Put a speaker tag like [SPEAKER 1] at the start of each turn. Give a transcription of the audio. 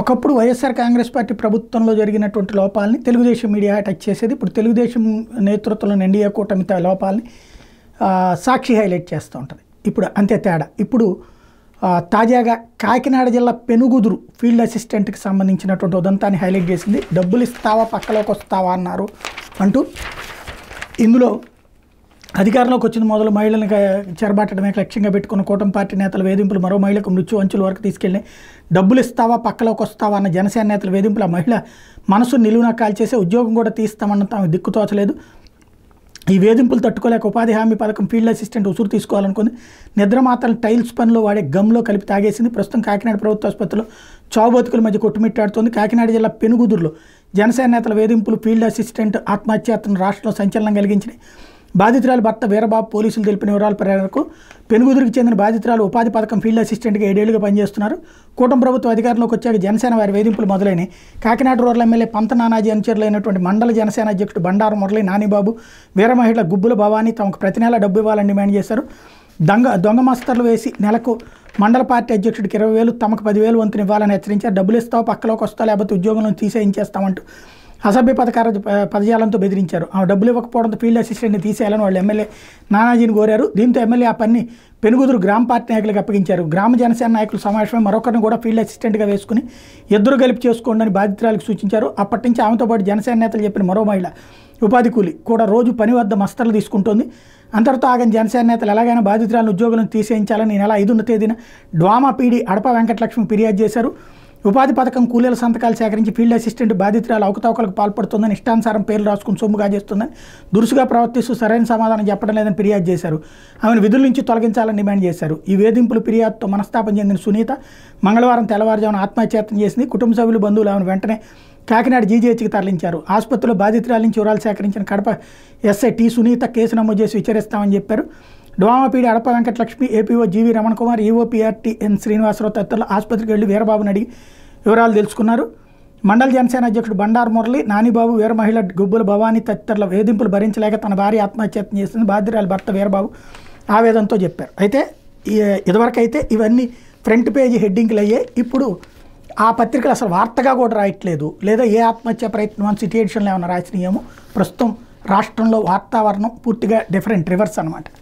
[SPEAKER 1] ఒకప్పుడు వైఎస్ఆర్ కాంగ్రెస్ పార్టీ ప్రభుత్వంలో జరిగినటువంటి లోపాలని తెలుగుదేశం మీడియా అటాక్ చేసేది ఇప్పుడు తెలుగుదేశం నేతృత్వంలో ఎన్డీఏ కూటమి లోపాలని సాక్షి హైలైట్ చేస్తూ ఉంటుంది ఇప్పుడు అంతే తేడా ఇప్పుడు తాజాగా కాకినాడ జిల్లా పెనుగుదురు ఫీల్డ్ అసిస్టెంట్కి సంబంధించినటువంటి ఉదంతాన్ని హైలైట్ చేసింది డబ్బులు ఇస్తావా పక్కలోకి వస్తావా అన్నారు అంటూ ఇందులో అధికారంలోకి వచ్చిన మొదలు మహిళలను చెరబాటడమే లక్ష్యంగా పెట్టుకున్న కూటమి పార్టీ నేతల వేధింపులు మరో మహిళకు మృత్యు అంచుల వరకు తీసుకెళ్ళి డబ్బులు ఇస్తావా పక్కలోకి వస్తావా అన్న జనసేన నేతల వేధింపులు ఆ మహిళ మనసు నిలువున కాల్చేసే ఉద్యోగం కూడా తీస్తామన్న తాము దిక్కుతోచలేదు ఈ వేధింపులు తట్టుకోలేక ఉపాధి హామీ పథకం ఫీల్డ్ అసిస్టెంట్ ఉసురు తీసుకోవాలనుకుంది నిద్ర మాత్రం టైల్స్ పనిలో వాడే గమ్లో కలిపి తాగేసింది ప్రస్తుతం కాకినాడ ప్రభుత్వ ఆసుపత్రిలో చావుబతుకుల మధ్య కొట్టుమిట్టాడుతోంది కాకినాడ జిల్లా పెనుగుదురులో జనసేన నేతల వేధింపులు ఫీల్డ్ అసిస్టెంట్ ఆత్మహత్య అతను రాష్ట్రంలో సంచలనం కలిగించినాయి బాధితురాలు భర్త వీరబాబు పోలీసులు తెలిపిన వివరాల ప్రేరణకు పెనుగుదురికి చెందిన బాధితురాలు ఉపాధి పథకం ఫీల్డ్ అసిస్టెంట్గా ఏడేళ్లుగా పనిచేస్తున్నారు కూటమి ప్రభుత్వం అధికారంలోకి వచ్చాక జనసేన వారి వేధింపులు మొదలైనవి కాకినాడ రూరల్ ఎమ్మెల్యే పంత నానాజీ అనుచరులైనటువంటి మండల జనసేన అధ్యక్షుడు బండారు మురళి నానిబాబు వీరమహిళ గుబ్బుల భవానీ తమకు ప్రతి నెల డబ్బు ఇవ్వాలని డిమాండ్ చేశారు దొంగ దొంగ మస్తర్లు వేసి నెలకు మండల పార్టీ అధ్యక్షుడికి ఇరవై వేలు తమకు పదివేలు వంతుని ఇవ్వాలని హెచ్చరించారు డబ్బులు ఇస్తావు పక్కలోకి వస్తావు లేకపోతే ఉద్యోగంలో తీసేయించేస్తామంటూ అసభ్య పథకాల పదజాలంతో బెదిరించారు ఆమె డబ్బులు ఇవ్వకపోవడంతో ఫీల్డ్ అసిస్టెంట్ని తీసేయాలని వాళ్ళు ఎమ్మెల్యే నానాజీని కోరారు దీంతో ఎమ్మెల్యే ఆ పని పెనుగుదురు గ్రామ పార్టీ నాయకులకు అప్పగించారు గ్రామ జనసేన నాయకుల సమావేశమే మరొకరిని కూడా ఫీల్డ్ అసిస్టెంట్గా వేసుకుని ఇద్దరు కలిపి చేసుకోండి అని బాధితురాలకు సూచించారు అప్పటి నుంచి ఆమెతో పాటు జనసేన నేతలు చెప్పిన మరో మహిళ ఉపాధి కూలి కూడా రోజు పని వద్ద మస్తలు తీసుకుంటోంది అంతటితో ఆగిన జనసేన నేతలు ఎలాగైనా బాధితురాలను ఉద్యోగులను తీసేయించాలని నెల ఐదున్న తేదీన డ్వామా పీడి అడప వెంకటలక్ష్మి ఫిర్యాదు చేశారు ఉపాధి పథకం కూలీల సంతకాలు సేకరించి ఫీల్డ్ అసిస్టెంట్ బాధితురాలు అవకతవకలకు పాల్పడుతుందని ఇష్టానుసారం పేర్లు రాసుకుని సొమ్ముగా చేస్తుందని దురుసుగా ప్రవర్తిస్తూ సరైన సమాధానం చెప్పడం లేదని ఫిర్యాదు చేశారు ఆమెను విధుల నుంచి తొలగించాలని డిమాండ్ చేశారు ఈ వేధింపులు ఫిర్యాదుతో మనస్తాపం చెందిన సునీత మంగళవారం తెల్లవారుజామున ఆత్మహత్యాయత్నం చేసింది కుటుంబ సభ్యులు బంధువులు ఆమెను వెంటనే కాకినాడ జీజీహెచ్కి తరలించారు ఆసుపత్రిలో బాధితురాల నుంచి వివరాలు సేకరించిన Kadapa SI T Sunitha case నమోదు చేసి విచారిస్తామని చెప్పారు డోమాపీడి Adapa Venkatalakshmi APO GV Ramana Kumar EOPRT N Srinivasarao తదితరులు ఆసుపత్రికి వెళ్లి వీరబాబును అడిగి వివరాలు తెలుసుకున్నారు మండల జనసేన అధ్యక్షుడు బండార్ మురళి నానిబాబు వీరమహిళ గుబ్బుల భవానీ తదితరుల వేధింపులు భరించలేక తన భార్య ఆత్మహత్య చేసింది బాధ్యురాలు భర్త వీరబాబు ఆవేదనతో చెప్పారు అయితే ఇదివరకైతే ఇవన్నీ ఫ్రంట్ పేజీ హెడ్డింగ్లు అయ్యాయి ఇప్పుడు ఆ పత్రికలు అసలు వార్తగా కూడా రాయట్లేదు లేదా ఏ ఆత్మహత్య ప్రయత్నం సిటీ ఎడిషన్లో ఏమైనా రాసినాయేమో ప్రస్తుతం రాష్ట్రంలో వాతావరణం పూర్తిగా డిఫరెంట్ రివర్స్ అనమాట